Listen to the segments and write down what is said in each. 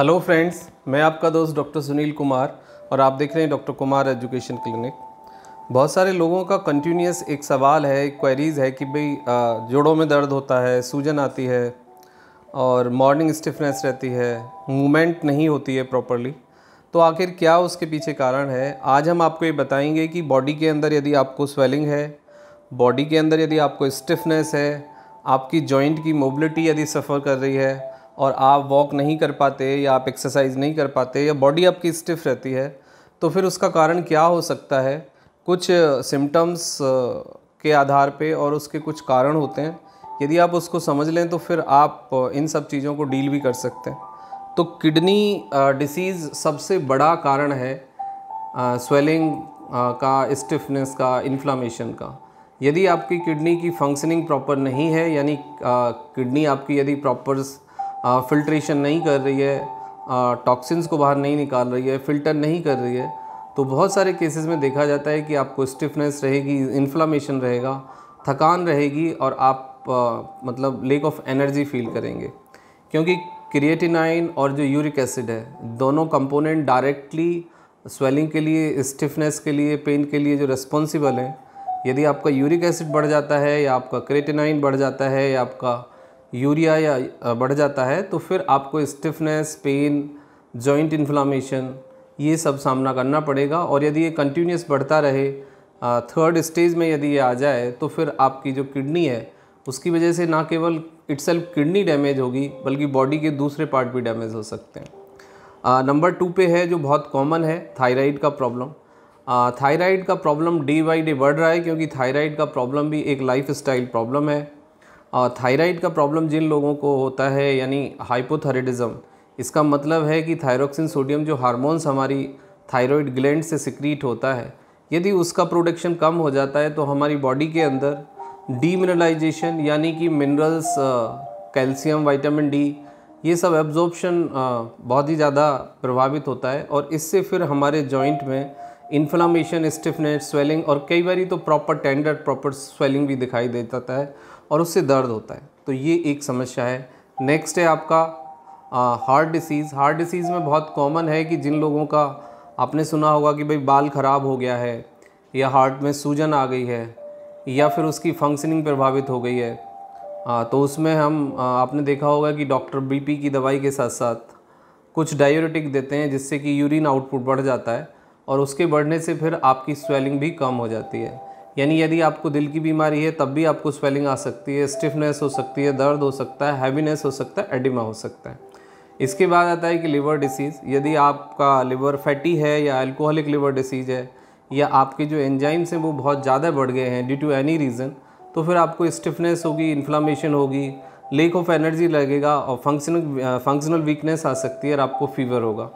Hello friends मैं आपका दोस्त डॉक्टर सुनील कुमार और आप देख रहे हैं डॉक्टर कुमार एजुकेशन क्लिनिक बहुत सारे लोगों का कंटिन्यूस एक सवाल है एक क्वेरीज़ है कि भाई जोड़ों में दर्द होता है सूजन आती है और मॉर्निंग स्टिफनेस रहती है मूवमेंट नहीं होती है प्रॉपरली तो आखिर क्या उसके पीछे कारण है आज हम आपको ये बताएंगे कि बॉडी के अंदर यदि आपको स्वेलिंग है बॉडी के अंदर यदि आपको स्टिफनेस है आपकी जॉइंट की मोबिलिटी यदि सफ़र कर रही है और आप वॉक नहीं कर पाते या आप एक्सरसाइज नहीं कर पाते या बॉडी आपकी स्टिफ रहती है तो फिर उसका कारण क्या हो सकता है कुछ सिम्टम्स के आधार पे और उसके कुछ कारण होते हैं यदि आप उसको समझ लें तो फिर आप इन सब चीज़ों को डील भी कर सकते हैं तो किडनी डिसीज़ सबसे बड़ा कारण है स्वेलिंग का स्टिफनेस का इन्फ्लामेशन का यदि आपकी किडनी की फंक्शनिंग प्रॉपर नहीं है यानी किडनी आपकी यदि प्रॉपर फिल्ट्रेशन नहीं कर रही है टॉक्सिन्स को बाहर नहीं निकाल रही है फ़िल्टर नहीं कर रही है तो बहुत सारे केसेस में देखा जाता है कि आपको स्टिफनेस रहेगी इन्फ्लामेशन रहेगा थकान रहेगी और आप आ, मतलब लेक ऑफ एनर्जी फील करेंगे क्योंकि क्रिएटिनाइन और जो यूरिक एसिड है दोनों कंपोनेंट डायरेक्टली स्वेलिंग के लिए स्टिफनेस के लिए पेन के लिए जो रिस्पॉन्सिबल हैं यदि आपका यूरिक एसिड बढ़ जाता है या आपका क्रिएटिनाइन बढ़ जाता है या आपका यूरिया या बढ़ जाता है तो फिर आपको स्टिफनेस पेन जॉइंट इन्फ्लामेशन ये सब सामना करना पड़ेगा और यदि ये कंटिन्यूस बढ़ता रहे थर्ड स्टेज में यदि ये आ जाए तो फिर आपकी जो किडनी है उसकी वजह से ना केवल इट्स किडनी डैमेज होगी बल्कि बॉडी के दूसरे पार्ट भी डैमेज हो सकते हैं नंबर टू पे है जो बहुत कॉमन है थायराइड का प्रॉब्लम थायराइड का प्रॉब्लम डे बाई डे बढ़ रहा है क्योंकि थायराइड का प्रॉब्लम भी एक लाइफ स्टाइल प्रॉब्लम है थायराइड का प्रॉब्लम जिन लोगों को होता है यानी हाइपोथायरेडिज्म इसका मतलब है कि थायरोक्सिन सोडियम जो हार्मोन्स हमारी थायराइड ग्लैंड से सिक्रीट होता है यदि उसका प्रोडक्शन कम हो जाता है तो हमारी बॉडी के अंदर डीमिनरलाइजेशन यानी कि मिनरल्स कैल्शियम वाइटामिन डी ये सब एब्जॉर्प्शन बहुत ही ज़्यादा प्रभावित होता है और इससे फिर हमारे जॉइंट में इन्फ्लामेशन स्टिफनेस स्वेलिंग और कई बार तो प्रॉपर टेंडर प्रॉपर स्वेलिंग भी दिखाई दे जाता है और उससे दर्द होता है तो ये एक समस्या है नेक्स्ट है आपका हार्ट डिसीज़ हार्ट डिसीज़ में बहुत कॉमन है कि जिन लोगों का आपने सुना होगा कि भाई बाल ख़राब हो गया है या हार्ट में सूजन आ गई है या फिर उसकी फंक्शनिंग प्रभावित हो गई है आ, तो उसमें हम आ, आपने देखा होगा कि डॉक्टर बीपी की दवाई के साथ साथ कुछ डायोरेटिक देते हैं जिससे कि यूरिन आउटपुट बढ़ जाता है और उसके बढ़ने से फिर आपकी स्वेलिंग भी कम हो जाती है यानी यदि आपको दिल की बीमारी है तब भी आपको स्वेलिंग आ सकती है स्टिफनेस हो सकती है दर्द हो सकता है हैवीनेस हो सकता है एडिमा हो सकता है इसके बाद आता है कि लिवर डिसीज़ यदि आपका लिवर फैटी है या अल्कोहलिक लिवर डिसीज़ है या आपके जो एंजाइम्स हैं वो बहुत ज़्यादा बढ़ गए हैं ड्यू टू एनी रीज़न तो फिर आपको स्टिफनेस होगी इन्फ्लामेशन होगी लेक ऑफ एनर्जी लगेगा और फंक्शनल फंक्शनल वीकनेस आ सकती है और आपको फीवर होगा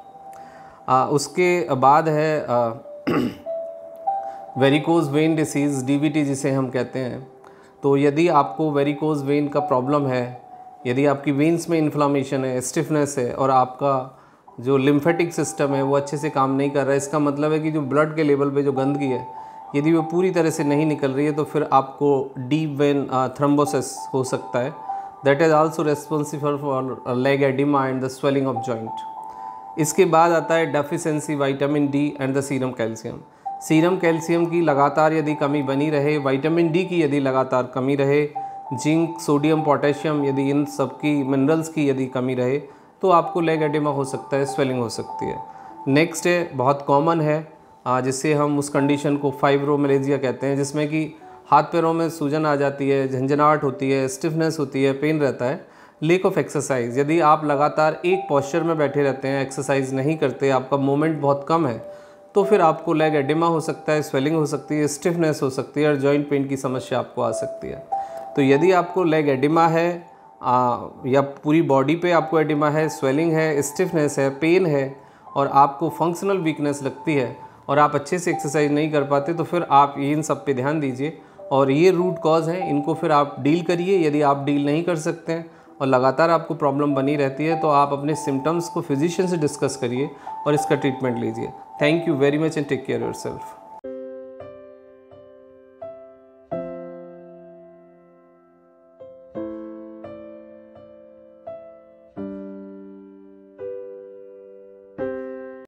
आ, उसके बाद है आ, वेरिकोज वेन डिसीज़ डीवीटी जिसे हम कहते हैं तो यदि आपको वेरिकोज वेन का प्रॉब्लम है यदि आपकी वेन्स में इन्फ्लामेशन है स्टिफनेस है और आपका जो लिम्फेटिक सिस्टम है वो अच्छे से काम नहीं कर रहा है इसका मतलब है कि जो ब्लड के लेवल पे जो गंदगी है यदि वो पूरी तरह से नहीं निकल रही है तो फिर आपको डीप वेन थ्रम्बोसिस हो सकता है that is also responsible for leg oedema and the swelling of joint इसके बाद आता है deficiency vitamin D and the serum calcium serum calcium की लगातार यदि कमी बनी रहे विटामिन डी की यदि लगातार कमी रहे जिंक सोडियम पोटेशियम यदि इन सब की मिनरल्स की यदि कमी रहे तो आपको लेग एडिमा हो सकता है स्वेलिंग हो सकती है नेक्स्ट है बहुत कॉमन है जिससे हम उस कंडीशन को फाइब्रोमलेजिया कहते हैं जिसमें कि हाथ पैरों में सूजन आ जाती है झंझनाहट होती है स्टिफनेस होती है पेन रहता है लेक ऑफ एक्सरसाइज यदि आप लगातार एक पॉस्चर में बैठे रहते हैं एक्सरसाइज नहीं करते आपका मोमेंट बहुत कम है तो फिर आपको लेग एडिमा हो सकता है स्वेलिंग हो सकती है स्टिफनेस हो सकती है और जॉइंट पेन की समस्या आपको आ सकती है तो यदि आपको लेग एडिमा है आ, या पूरी बॉडी पे आपको एडिमा है स्वेलिंग है स्टिफनेस है पेन है और आपको फंक्शनल वीकनेस लगती है और आप अच्छे से एक्सरसाइज नहीं कर पाते तो फिर आप इन सब पे ध्यान दीजिए और ये रूट कॉज हैं इनको फिर आप डील करिए यदि आप डील नहीं कर सकते हैं और लगातार आपको प्रॉब्लम बनी रहती है तो आप अपने सिम्टम्स को फिजिशियन से डिस्कस करिए और इसका ट्रीटमेंट लीजिए Thank you very much and take care of yourself.